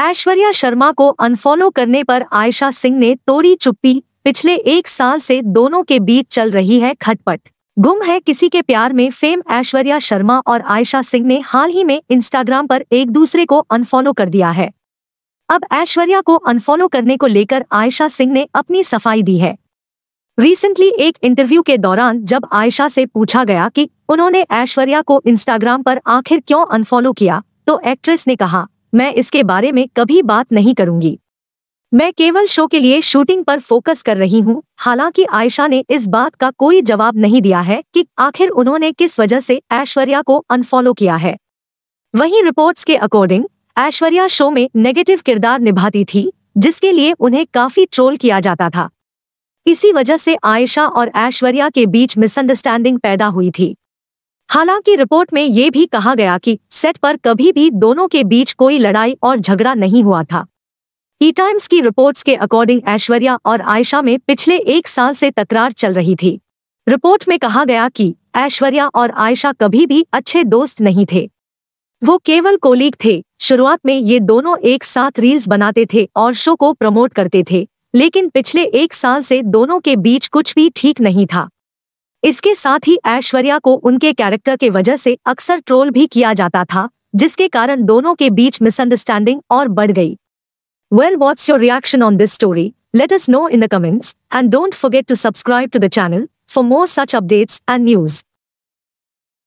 ऐश्वर्या शर्मा को अनफॉलो करने पर आयशा सिंह ने तोड़ी चुप्पी पिछले एक साल से दोनों के बीच चल रही है खटपट गुम है किसी के प्यार में फेम ऐश्वर्या शर्मा और आयशा सिंह ने हाल ही में इंस्टाग्राम पर एक दूसरे को अनफॉलो कर दिया है अब ऐश्वर्या को अनफॉलो करने को लेकर आयशा सिंह ने अपनी सफाई दी है रिसेंटली एक इंटरव्यू के दौरान जब आयशा से पूछा गया कि उन्होंने ऐश्वर्या को इंस्टाग्राम पर आखिर क्यों अनफॉलो किया तो एक्ट्रेस ने कहा मैं इसके बारे में कभी बात नहीं करूंगी मैं केवल शो के लिए शूटिंग पर फोकस कर रही हूं। हालांकि आयशा ने इस बात का कोई जवाब नहीं दिया है कि आखिर उन्होंने किस वजह से ऐश्वर्या को अनफॉलो किया है वहीं रिपोर्ट्स के अकॉर्डिंग ऐश्वर्या शो में नेगेटिव किरदार निभाती थी जिसके लिए उन्हें काफी ट्रोल किया जाता था इसी वजह से आयशा और ऐश्वर्या के बीच मिसअंडरस्टैंडिंग पैदा हुई थी हालांकि रिपोर्ट में ये भी कहा गया कि सेट पर कभी भी दोनों के बीच कोई लड़ाई और झगड़ा नहीं हुआ था ई टाइम्स की रिपोर्ट्स के अकॉर्डिंग ऐश्वर्या और आयशा में पिछले एक साल से तकरार चल रही थी रिपोर्ट में कहा गया कि ऐश्वर्या और आयशा कभी भी अच्छे दोस्त नहीं थे वो केवल कोलीग थे शुरुआत में ये दोनों एक साथ रील्स बनाते थे और शो को प्रमोट करते थे लेकिन पिछले एक साल से दोनों के बीच कुछ भी ठीक नहीं था इसके साथ ही ऐश्वर्या को उनके कैरेक्टर के वजह से अक्सर ट्रोल भी किया जाता था जिसके कारण दोनों के बीच मिसअंडरस्टैंडिंग और बढ़ गई well what's your reaction on this story let us know in the comments and don't forget to subscribe to the channel for more such updates and news